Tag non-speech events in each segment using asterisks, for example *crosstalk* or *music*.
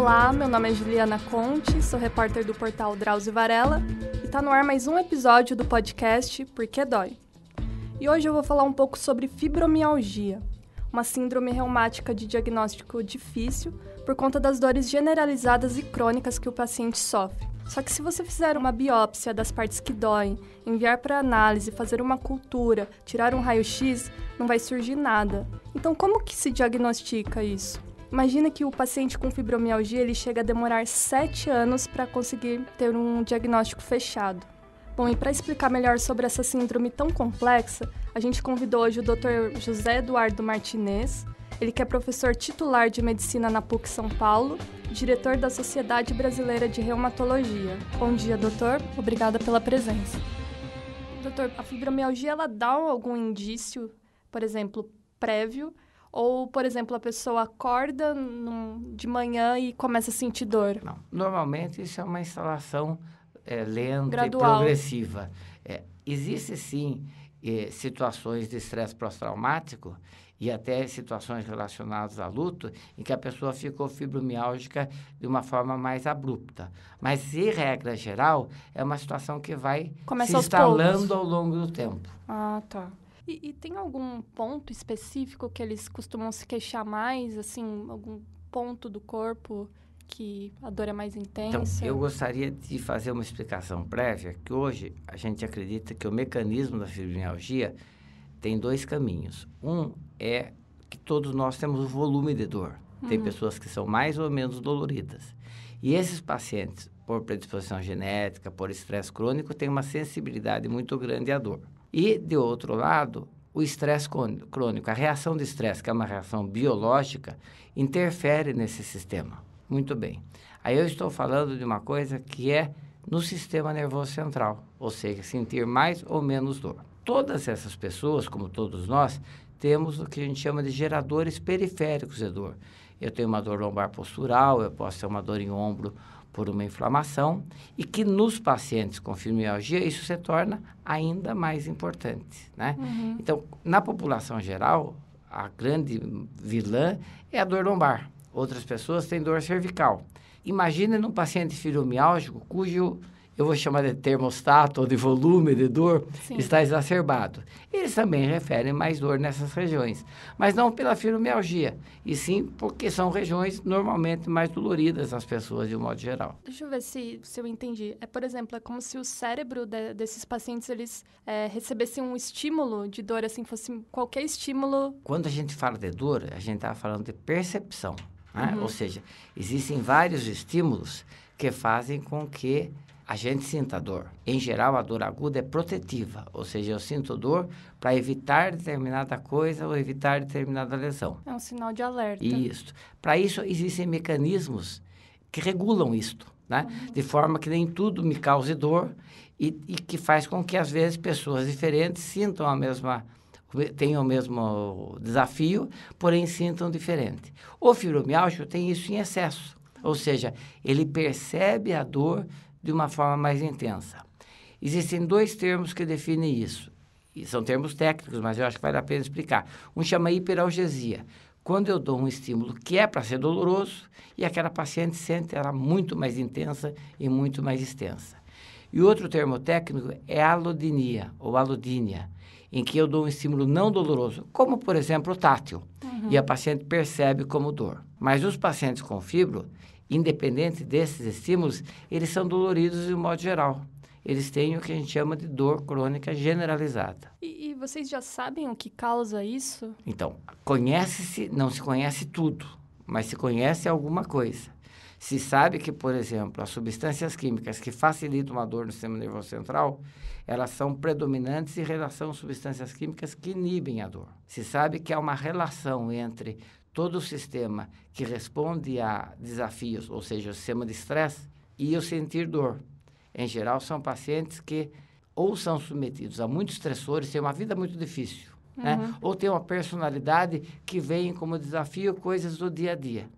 Olá, meu nome é Juliana Conte, sou repórter do portal Drauzio Varela e está no ar mais um episódio do podcast Por que Dói. E hoje eu vou falar um pouco sobre fibromialgia, uma síndrome reumática de diagnóstico difícil por conta das dores generalizadas e crônicas que o paciente sofre. Só que se você fizer uma biópsia das partes que doem, enviar para análise, fazer uma cultura, tirar um raio-x, não vai surgir nada. Então como que se diagnostica isso? Imagina que o paciente com fibromialgia ele chega a demorar sete anos para conseguir ter um diagnóstico fechado. Bom, e para explicar melhor sobre essa síndrome tão complexa, a gente convidou hoje o Dr. José Eduardo Martinez. Ele que é professor titular de medicina na PUC São Paulo, diretor da Sociedade Brasileira de Reumatologia. Bom dia, doutor. Obrigada pela presença. Doutor, a fibromialgia ela dá algum indício, por exemplo, prévio ou, por exemplo, a pessoa acorda num, de manhã e começa a sentir dor? Não. Normalmente isso é uma instalação é, lenta Gradual. e progressiva. É, existe sim é, situações de estresse pós-traumático e até situações relacionadas a luto em que a pessoa ficou fibromialgica de uma forma mais abrupta. Mas, em regra geral, é uma situação que vai Começa se instalando ao longo do tempo. Ah, tá. E, e, tem algum ponto específico que eles costumam se queixar mais, assim, algum ponto do corpo que a dor é mais intensa? Então, eu gostaria de fazer uma explicação prévia, que hoje a gente acredita que o mecanismo da fibromialgia tem dois caminhos. Um é que todos nós temos o volume de dor. Uhum. Tem hum. pessoas que são mais ou menos doloridas. E esses pacientes, por predisposição genética, por estresse crônico, têm uma sensibilidade muito grande à dor. E, de outro lado, o estresse crônico, a reação de estresse, que é uma reação biológica, interfere nesse sistema. Muito bem. Aí eu estou falando de uma coisa que é no sistema nervoso central, ou seja, sentir mais ou menos dor. Todas essas pessoas, como todos nós, temos o que a gente chama de geradores periféricos de dor. Eu tenho uma dor lombar postural, eu posso ter uma dor em ombro por uma inflamação e que nos pacientes com fibromialgia isso se torna ainda mais importante, né? Uhum. Então, na população geral, a grande vilã é a dor lombar. Outras pessoas têm dor cervical. Imagine num paciente fibromialgico cujo eu vou chamar de termostato ou de volume de dor, Sim. está exacerbado. Eles também referem mais dor nessas regiões, mas não pela fibromialgia, e sim porque são regiões normalmente mais doloridas nas pessoas de um modo geral. Deixa eu ver se, se eu entendi. É, por exemplo, é como se o cérebro de, desses pacientes eles é, recebessem um estímulo de dor, assim, fosse qualquer estímulo. Quando a gente fala de dor, a gente está falando de percepção. Né? Uhum. Ou seja, existem vários estímulos que fazem com que a gente sinta dor. Em geral, a dor aguda é protetiva, ou seja, eu sinto dor para evitar determinada coisa ou evitar determinada lesão. É um sinal de alerta. Isso. Para isso, existem mecanismos que regulam isto, né? Uhum. De forma que nem tudo me cause dor e, e, que faz com que, às vezes, pessoas diferentes sintam a mesma tenham o mesmo desafio, porém sintam diferente. O fibromialgia tem isso em excesso, ou seja, ele percebe a dor de uma forma mais intensa. Existem dois termos que definem isso. E são termos técnicos, mas eu acho que vale a pena explicar. Um chama hiperalgesia. Quando eu dou um estímulo que é para ser doloroso e aquela paciente sente ela muito mais intensa e muito mais extensa. E outro termo técnico é alodinia ou alodínia, em que eu dou um estímulo não doloroso, como por exemplo o tátil, uhum. e a paciente percebe como dor. Mas os pacientes com fibro, independente desses estímulos, eles são doloridos de um modo geral. Eles têm o que a gente chama de dor crônica generalizada. E, e vocês já sabem o que causa isso? Então, conhece-se, não se conhece tudo, mas se conhece alguma coisa. Se sabe que, por exemplo, as substâncias químicas que facilitam a dor no sistema nervoso central, elas são predominantes em relação a substâncias químicas que inibem a dor. Se sabe que há uma relação entre todo o sistema que responde a desafios, ou seja, o sistema de estresse, e o sentir dor. Em geral, são pacientes que ou são submetidos a muitos estressores, têm uma vida muito difícil, né? uhum. né? ou têm uma personalidade que vem como desafio coisas do dia a dia.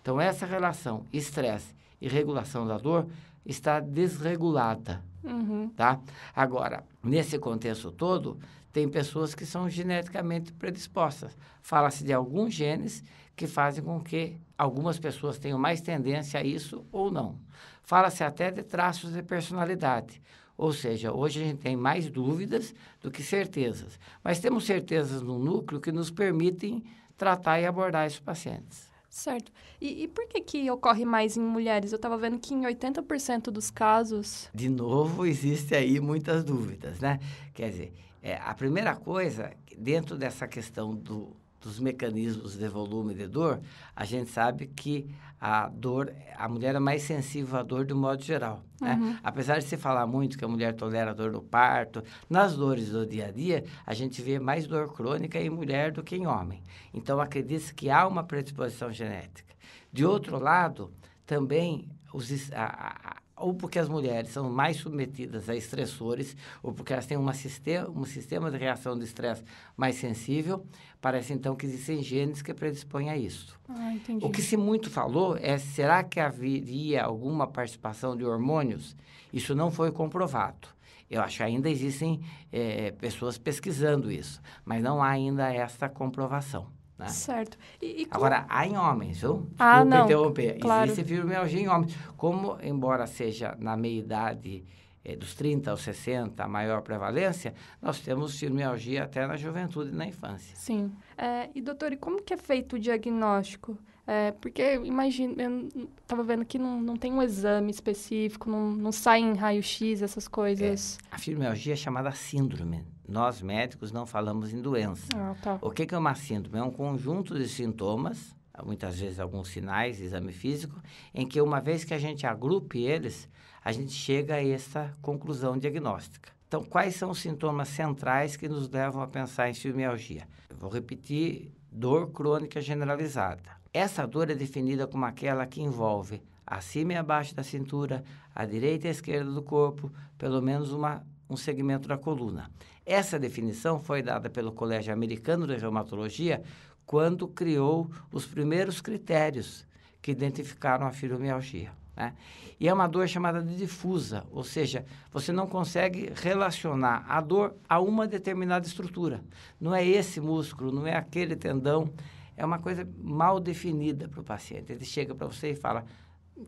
Então, essa relação estresse e regulação da dor está desregulada. Uhum. Tá? Agora, nesse contexto todo, tem pessoas que são geneticamente predispostas. Fala-se de alguns genes que fazem com que algumas pessoas tenham mais tendência a isso ou não. Fala-se até de traços de personalidade. Ou seja, hoje a gente tem mais dúvidas do que certezas. Mas temos certezas no núcleo que nos permitem tratar e abordar esses pacientes. Certo. E, e, por que, que ocorre mais em mulheres? Eu estava vendo que em 80% dos casos. De novo, *laughs* existe aí muitas dúvidas, né? Quer dizer, é, a primeira coisa, dentro dessa questão do dos mecanismos de volume de dor, a gente sabe que a dor, a mulher é mais sensível à dor de um modo geral. Né? Uhum. Né? Apesar de se falar muito que a mulher tolera a dor no parto, nas dores do dia a dia, a gente vê mais dor crônica em mulher do que em homem. Então, acredita-se que há uma predisposição genética. De outro lado, também os, a, a, ou porque as mulheres são mais submetidas a estressores, ou porque elas têm uma sistema, um sistema de reação de estresse mais sensível, parece então que existem genes que predispõem a isso. Ah, o que se muito falou é será que haveria alguma participação de hormônios? Isso não foi comprovado. Eu acho que ainda existem é, pessoas pesquisando isso, mas não há ainda essa comprovação. Né? Certo. E, e Agora, há em homens, viu? Ah, não. interromper. Claro. Existe fibromialgia em homens. Como, embora seja na meia-idade eh, dos 30 aos 60 a maior prevalência, nós temos fibromialgia até na juventude e na infância. Sim. É, e, doutor, e como que é feito o diagnóstico? É, porque, imagina, eu estava vendo que não, não tem um exame específico, não, não sai em raio-x, essas coisas. É, a fibromialgia é chamada síndrome nós médicos não falamos em doença. Ah, tá. O que, é uma síndrome? É um conjunto de sintomas, muitas vezes alguns sinais, exame físico, em que uma vez que a gente agrupe eles, a gente chega a essa conclusão diagnóstica. Então, quais são os sintomas centrais que nos levam a pensar em fibromialgia? Eu vou repetir: dor crônica generalizada. Essa dor é definida como aquela que envolve acima e abaixo da cintura, à direita e à esquerda do corpo, pelo menos uma um segmento da coluna. Essa definição foi dada pelo Colégio Americano de Reumatologia quando criou os primeiros critérios que identificaram a fibromialgia. Né? E é uma dor chamada de difusa, ou seja, você não consegue relacionar a dor a uma determinada estrutura. Não é esse músculo, não é aquele tendão, é uma coisa mal definida para o paciente. Ele chega para você e fala: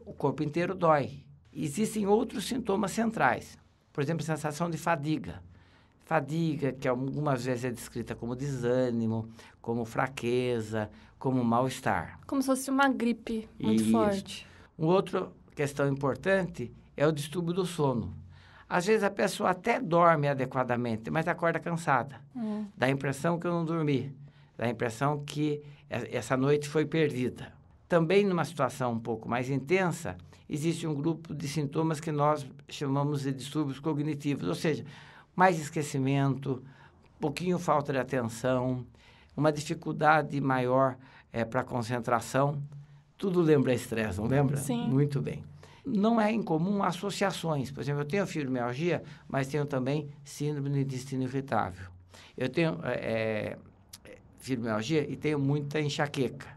o corpo inteiro dói. Existem outros sintomas centrais, por exemplo, sensação de fadiga. Fadiga, que algumas vezes é descrita como desânimo, como fraqueza, como mal-estar. Como se fosse uma gripe muito Isso. forte. Uma outra questão importante é o distúrbio do sono. Às vezes a pessoa até dorme adequadamente, mas acorda cansada. Hum. Dá a impressão que eu não dormi. Dá a impressão que essa noite foi perdida. Também numa situação um pouco mais intensa, existe um grupo de sintomas que nós chamamos de distúrbios cognitivos, ou seja, mais esquecimento, pouquinho falta de atenção, uma dificuldade maior é, eh, para concentração. Tudo lembra estresse, não lembra? Sim. Muito bem. Não é incomum associações. Por exemplo, eu tenho fibromialgia, mas tenho também síndrome do intestino irritável. Eu tenho é, fibromialgia e tenho muita enxaqueca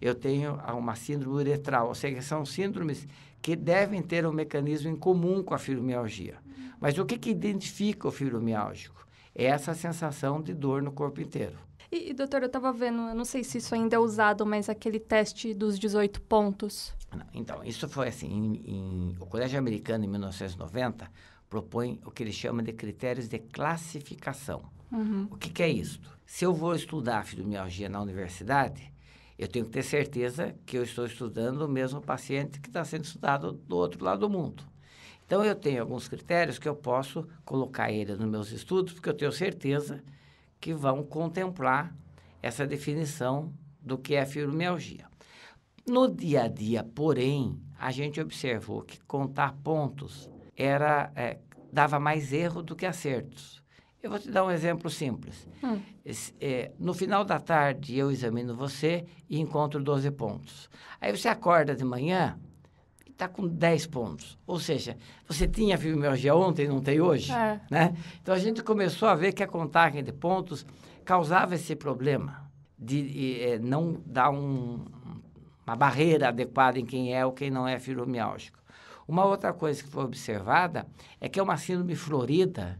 eu tenho ah, uma síndrome uretral. Ou seja, são síndromes que devem ter um mecanismo em comum com a fibromialgia. Mas o que, que identifica o fibromialgico? É essa sensação de dor no corpo inteiro. E, doutor, eu estava vendo, eu não sei se isso ainda é usado, mas aquele teste dos 18 pontos. então, isso foi assim, em, em, o Colégio Americano, em 1990, propõe o que ele chama de critérios de classificação. Uhum. O que, que é isso? Se eu vou estudar fibromialgia na universidade, eu tenho que ter certeza que eu estou estudando o mesmo paciente que está sendo estudado do outro lado do mundo. Então, eu tenho alguns critérios que eu posso colocar ele nos meus estudos, porque eu tenho certeza que vão contemplar essa definição do que é fibromialgia. No dia a dia, porém, a gente observou que contar pontos era é, dava mais erro do que acertos. Eu vou te dar um exemplo simples. Hum. É, no final da tarde, eu examino você e encontro 12 pontos. Aí você acorda de manhã e está com 10 pontos. Ou seja, você tinha fibromialgia ontem, e não tem hoje. É. Né? Então, a gente começou a ver que a contagem de pontos causava esse problema de, de é, não dar um, uma barreira adequada em quem é ou quem não é fibromialgico. Uma outra coisa que foi observada é que é uma síndrome florida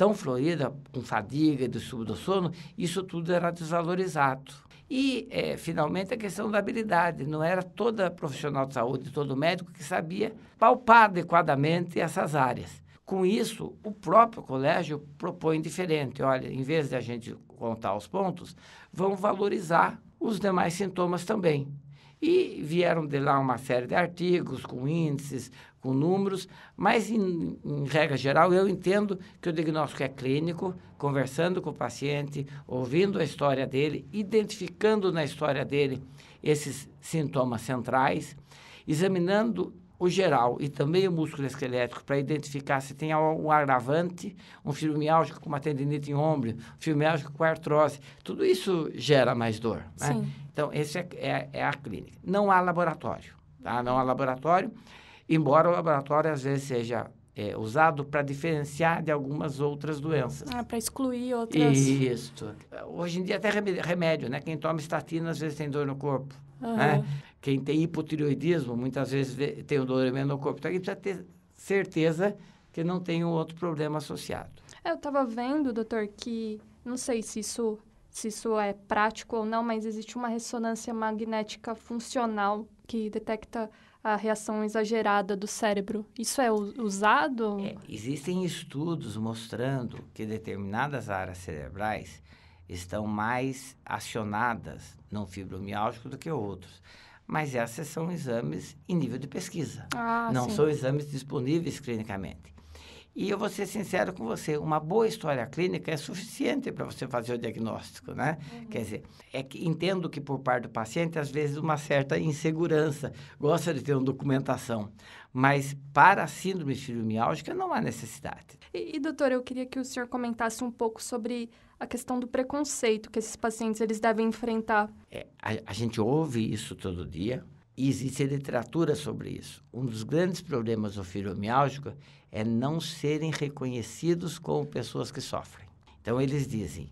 tão florida, com fadiga e distúrbio do sono, isso tudo era desvalorizado. E, é, finalmente, a questão da habilidade. Não era toda profissional de saúde, todo médico que sabia palpar adequadamente essas áreas. Com isso, o próprio colégio propõe diferente. Olha, em vez de a gente contar os pontos, vamos valorizar os demais sintomas também. E vieram de lá uma série de artigos com índices, com números, mas em, em, regra geral eu entendo que o diagnóstico é clínico, conversando com o paciente, ouvindo a história dele, identificando na história dele esses sintomas centrais, examinando o geral e também o músculo esquelético para identificar se tem um agravante, um fibromialgia com uma tendinite em ombro, fibromialgia com artrose. Tudo isso gera mais dor. Né? Então, essa é, é, é, a clínica. Não há laboratório. Tá? Não há laboratório, embora o laboratório às vezes seja é, usado para diferenciar de algumas outras doenças. Ah, para excluir outras. Isso. Hoje em dia até remédio, né? Quem toma estatina às vezes tem dor no corpo. Uhum. Né? Quem tem hipotireoidismo, muitas vezes tem o dolorimento no corpo, então gente precisa ter certeza que não tem um outro problema associado. É, eu estava vendo, doutor, que não sei se isso, se isso é prático ou não, mas existe uma ressonância magnética funcional que detecta a reação exagerada do cérebro. Isso é usado? É, existem estudos mostrando que determinadas áreas cerebrais estão mais acionadas no fibromiálgico do que outros. Mas esses são exames em nível de pesquisa. Ah, não sim. são exames disponíveis clinicamente. E eu vou ser sincero com você, uma boa história clínica é suficiente para você fazer o diagnóstico, né? Uhum. Quer dizer, é que entendo que por parte do paciente, às vezes, uma certa insegurança, gosta de ter uma documentação, mas para a síndrome fibromialgia não há necessidade. E, e, doutor, eu queria que o senhor comentasse um pouco sobre a questão do preconceito que esses pacientes eles devem enfrentar. É, a, a gente ouve isso todo dia, e existe literatura sobre isso. Um dos grandes problemas do fibromialgia é não serem reconhecidos como pessoas que sofrem. Então eles dizem: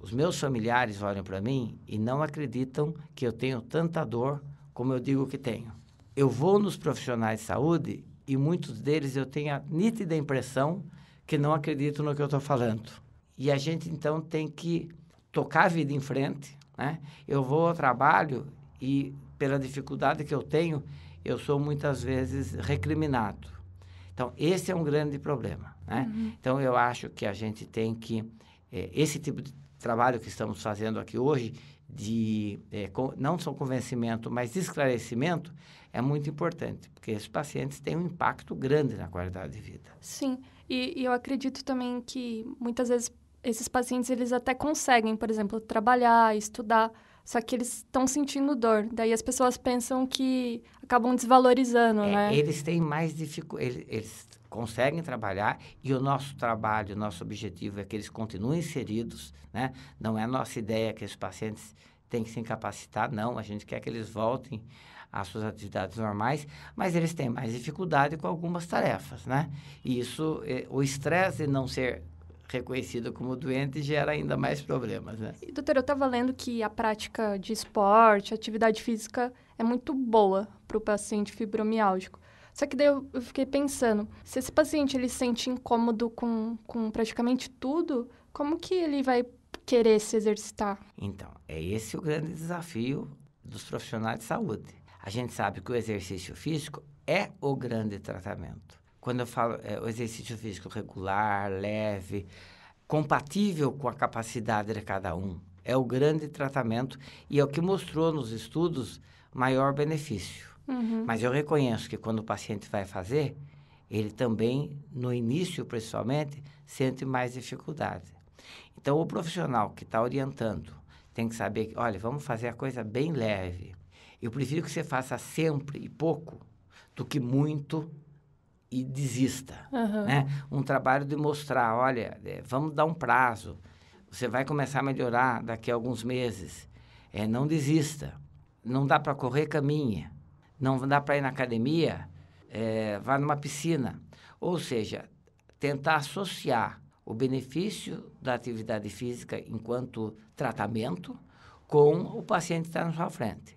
os meus familiares olham para mim e não acreditam que eu tenho tanta dor como eu digo que tenho. Eu vou nos profissionais de saúde e muitos deles eu tenho a nítida impressão que não acreditam no que eu estou falando. E a gente então tem que tocar a vida em frente. Né? Eu vou ao trabalho e pela dificuldade que eu tenho, eu sou muitas vezes recriminado. Então, esse é um grande problema. Né? Uhum. Então, eu acho que a gente tem que. É, esse tipo de trabalho que estamos fazendo aqui hoje, de é, eh, com, não só convencimento, mas de esclarecimento, é muito importante, porque esses pacientes têm um impacto grande na qualidade de vida. Sim, e, e eu acredito também que muitas vezes esses pacientes eles até conseguem, por exemplo, trabalhar, estudar, só que eles estão sentindo dor. Daí as pessoas pensam que acabam desvalorizando, é, né? Eles têm mais dificuldade, eles, eles, conseguem trabalhar e o nosso trabalho, o nosso objetivo é que eles continuem inseridos, né? Não é a nossa ideia que os pacientes têm que se incapacitar, não. A gente quer que eles voltem às suas atividades normais, mas eles têm mais dificuldade com algumas tarefas, né? E isso, eh, o estresse de não ser reconhecido como doente gera ainda mais problemas, né? E, doutor, eu estava lendo que a prática de esporte, atividade física é muito boa para o paciente fibromiálgico. Só que daí eu fiquei pensando, se esse paciente ele sente incômodo com, com praticamente tudo, como que ele vai querer se exercitar? Então, é esse o grande desafio dos profissionais de saúde. A gente sabe que o exercício físico é o grande tratamento quando eu falo é, o exercício físico regular, leve, compatível com a capacidade de cada um, é o grande tratamento e é o que mostrou nos estudos maior benefício. Uhum. Mas eu reconheço que quando o paciente vai fazer, ele também, no início principalmente, sente mais dificuldade. Então, o profissional que está orientando tem que saber que, olha, vamos fazer a coisa bem leve. Eu prefiro que você faça sempre e pouco do que muito e desista. Uhum. Né? Um trabalho de mostrar, olha, é, vamos dar um prazo, você vai começar a melhorar daqui a alguns meses. É, não desista. Não dá para correr, caminha. Não dá para ir na academia, é, vá numa piscina. Ou seja, tentar associar o benefício da atividade física enquanto tratamento com o paciente que está na sua frente.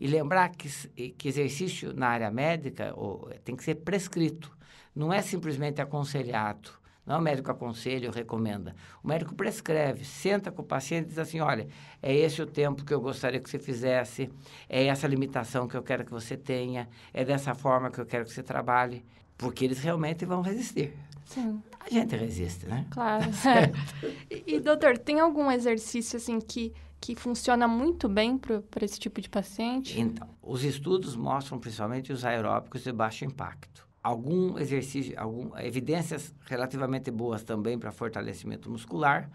E lembrar que, que exercício na área médica ou, tem que ser prescrito, não é simplesmente aconselhado. Não é o médico aconselha ou recomenda. O médico prescreve, senta com o paciente e diz assim: olha, é esse o tempo que eu gostaria que você fizesse, é essa limitação que eu quero que você tenha, é dessa forma que eu quero que você trabalhe, porque eles realmente vão resistir. Sim. A gente resiste, né? Claro. *laughs* *laughs* e, e, doutor, tem algum exercício assim que que funciona muito bem para esse tipo de paciente? Então, os estudos mostram principalmente os aeróbicos de baixo impacto. Algum exercício, algum, evidências relativamente boas também para fortalecimento muscular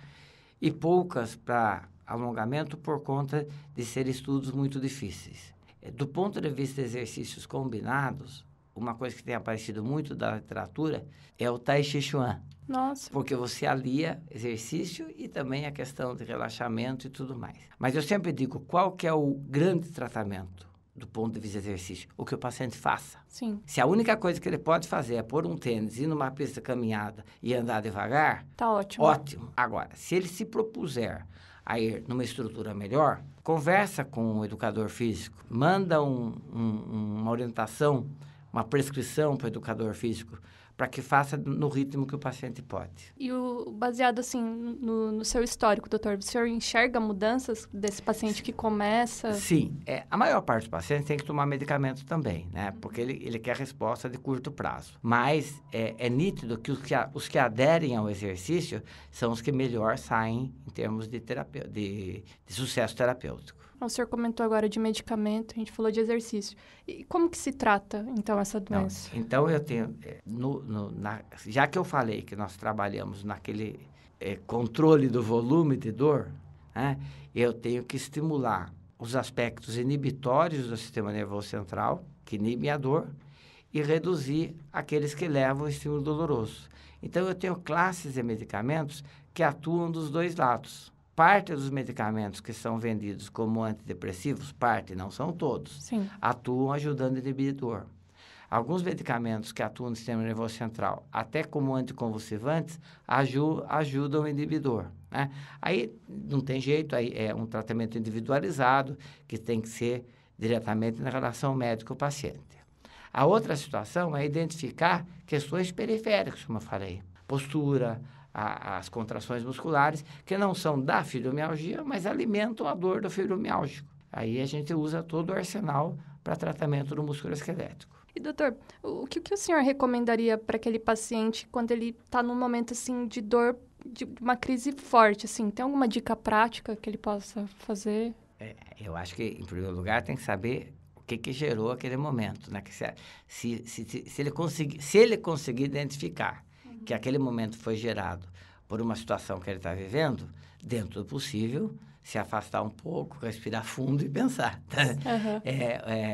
e poucas para alongamento por conta de serem estudos muito difíceis. É, do ponto de vista de exercícios combinados, uma coisa que tem aparecido muito da literatura é o Tai Chi Chuan. Nossa. Porque você alia exercício e também a questão de relaxamento e tudo mais. Mas eu sempre digo, qual que é o grande tratamento do ponto de vista de exercício? O que o paciente faça. Sim. Se a única coisa que ele pode fazer é pôr um tênis, ir numa pista caminhada e andar devagar... Tá ótimo. Ótimo. Agora, se ele se propuser a ir numa estrutura melhor, conversa com o educador físico, manda um, um, uma orientação uma prescrição para o educador físico para que faça no ritmo que o paciente pode. E o, baseado assim no, no, seu histórico, doutor, o senhor enxerga mudanças desse paciente que começa? Sim, é, a maior parte dos pacientes tem que tomar medicamento também, né? Uhum. Porque ele, ele quer resposta de curto prazo. Mas é, é nítido que os, que os que aderem ao exercício são os que melhor saem em termos de, terapia, de, de sucesso terapêutico. Ah, o senhor comentou agora de medicamento, a gente falou de exercício. E como que se trata, então, essa doença? Não, então, eu tenho... É, no, no, na, já que eu falei que nós trabalhamos naquele é, controle do volume de dor, né, eu tenho que estimular os aspectos inibitórios do sistema nervoso central, que inibem a dor, e reduzir aqueles que levam o estímulo doloroso. Então, eu tenho classes de medicamentos que atuam dos dois lados parte dos medicamentos que são vendidos como antidepressivos, parte, não são todos, Sim. atuam ajudando o inibidor. Alguns medicamentos que atuam no sistema nervoso central, até como anticonvulsivantes, ajudam, ajudam o inibidor. Né? Aí não tem jeito, aí é um tratamento individualizado que tem que ser diretamente na relação médico-paciente. A outra situação é identificar questões periféricas, como eu falei. Postura, a, as contrações musculares, que não são da fibromialgia, mas alimentam a dor do fibromialgico. Aí a gente usa todo o arsenal para tratamento do músculo esquelético. E doutor, o que, que o senhor recomendaria para aquele paciente quando ele está num momento assim de dor, de uma crise forte, assim? Tem alguma dica prática que ele possa fazer? É, eu acho que, em primeiro lugar, tem que saber o que, que gerou aquele momento, né? Que se, se, se, se, ele conseguir, se ele conseguir identificar que aquele momento foi gerado por uma situação que ele está vivendo, dentro do possível, se afastar um pouco, respirar fundo e pensar. Uhum. É,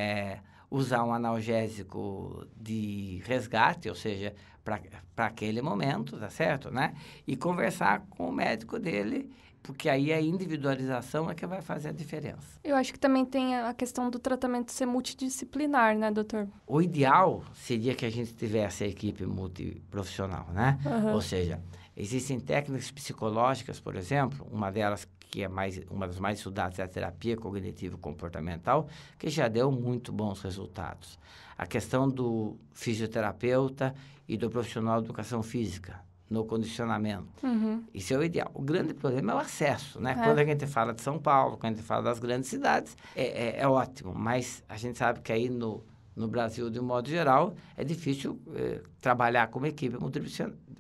é, usar um analgésico de resgate, ou seja, para aquele momento, tá certo, né? E conversar com o médico dele, porque aí a individualização é que vai fazer a diferença. Eu acho que também tem a questão do tratamento ser multidisciplinar, né, doutor? O ideal seria que a gente tivesse a equipe multiprofissional, né? Uhum. Ou seja, existem técnicas psicológicas, por exemplo, uma delas que é mais, uma das mais estudadas, é a terapia cognitivo-comportamental, que já deu muito bons resultados. A questão do fisioterapeuta e do profissional de educação física, no condicionamento. Uhum. Isso é o ideal. O grande problema é o acesso, né? É. Quando a gente fala de São Paulo, quando a gente fala das grandes cidades, é, é, é ótimo, mas a gente sabe que aí no, no Brasil de um modo geral, é difícil é, trabalhar como equipe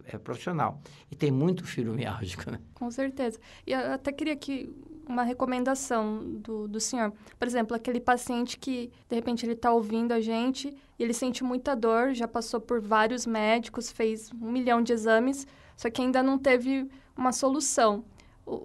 eh, profissional. E tem muito fibromialgico, né? Com certeza. E eu até queria que uma recomendação do, do senhor. Por exemplo, aquele paciente que, de repente, ele está ouvindo a gente e ele sente muita dor, já passou por vários médicos, fez um milhão de exames, só que ainda não teve uma solução.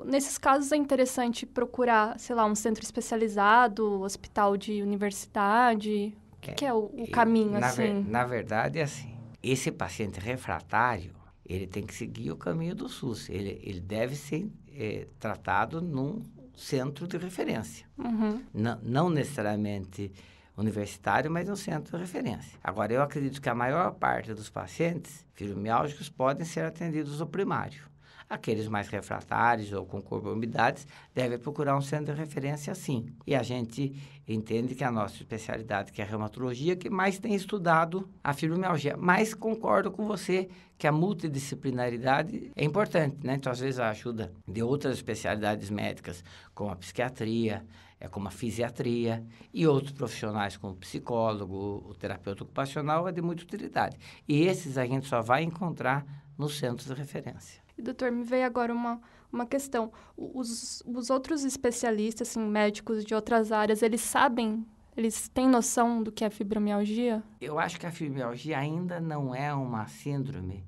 nesses casos é interessante procurar, sei lá, um centro especializado, hospital de universidade, que, é que é o, o caminho, na assim? na verdade, é assim. Esse paciente refratário, ele tem que seguir o caminho do SUS. Ele, ele deve ser é, tratado num centro de referência. Uhum. Não, não necessariamente universitário, mas é um centro de referência. Agora, eu acredito que a maior parte dos pacientes fibromiálgicos podem ser atendidos no primário. Aqueles mais refratários ou com comorbidades devem procurar um centro de referência sim. E a gente entende que a nossa especialidade, que é a reumatologia, que mais tem estudado a fibromialgia. Mas concordo com você que a multidisciplinaridade é importante, né? Então, às vezes, a ajuda de outras especialidades médicas, como a psiquiatria, é como a fisiatria e outros profissionais como o psicólogo, o terapeuta ocupacional é de muita utilidade. E esses a gente só vai encontrar nos centros de referência. E, doutor, me veio agora uma, uma questão. Os, os outros especialistas, assim, médicos de outras áreas, eles sabem, eles têm noção do que é fibromialgia? Eu acho que a fibromialgia ainda não é uma síndrome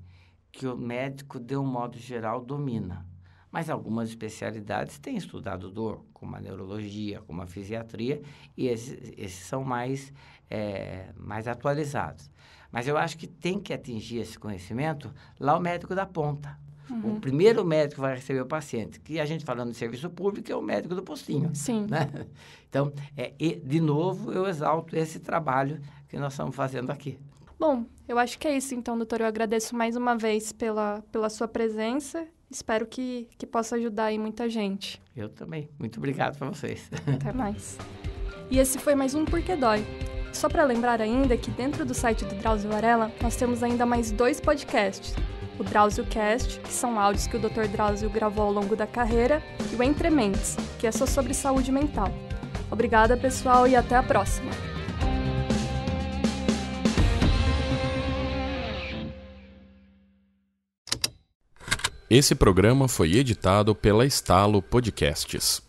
que o médico, de um modo geral, domina. Mas algumas especialidades têm estudado dor, como a neurologia, como a fisiatria, e esses, esses são mais, é, mais atualizados. Mas eu acho que tem que atingir esse conhecimento lá o médico da ponta. Uhum. O primeiro médico que vai receber o paciente, que a gente falando de serviço público, é o médico do postinho. Sim. Né? *laughs* Então, é, e, de novo, eu exalto esse trabalho que nós estamos fazendo aqui. Bom, eu acho que é isso então, doutor. Eu agradeço mais uma vez pela, pela sua presença. Espero que, que possa ajudar aí muita gente. Eu também. Muito obrigado para vocês. *laughs* Até mais. E esse foi mais um Porque Dói. Só para lembrar ainda que dentro do site do Drauzio Varela, nós temos ainda mais dois podcasts o Drauzio Cast, que são áudios que o Dr. Drauzio gravou ao longo da carreira, e o Entre Mentes, que é só sobre saúde mental. Obrigada, pessoal, e até a próxima! Esse programa foi editado pela Estalo Podcasts.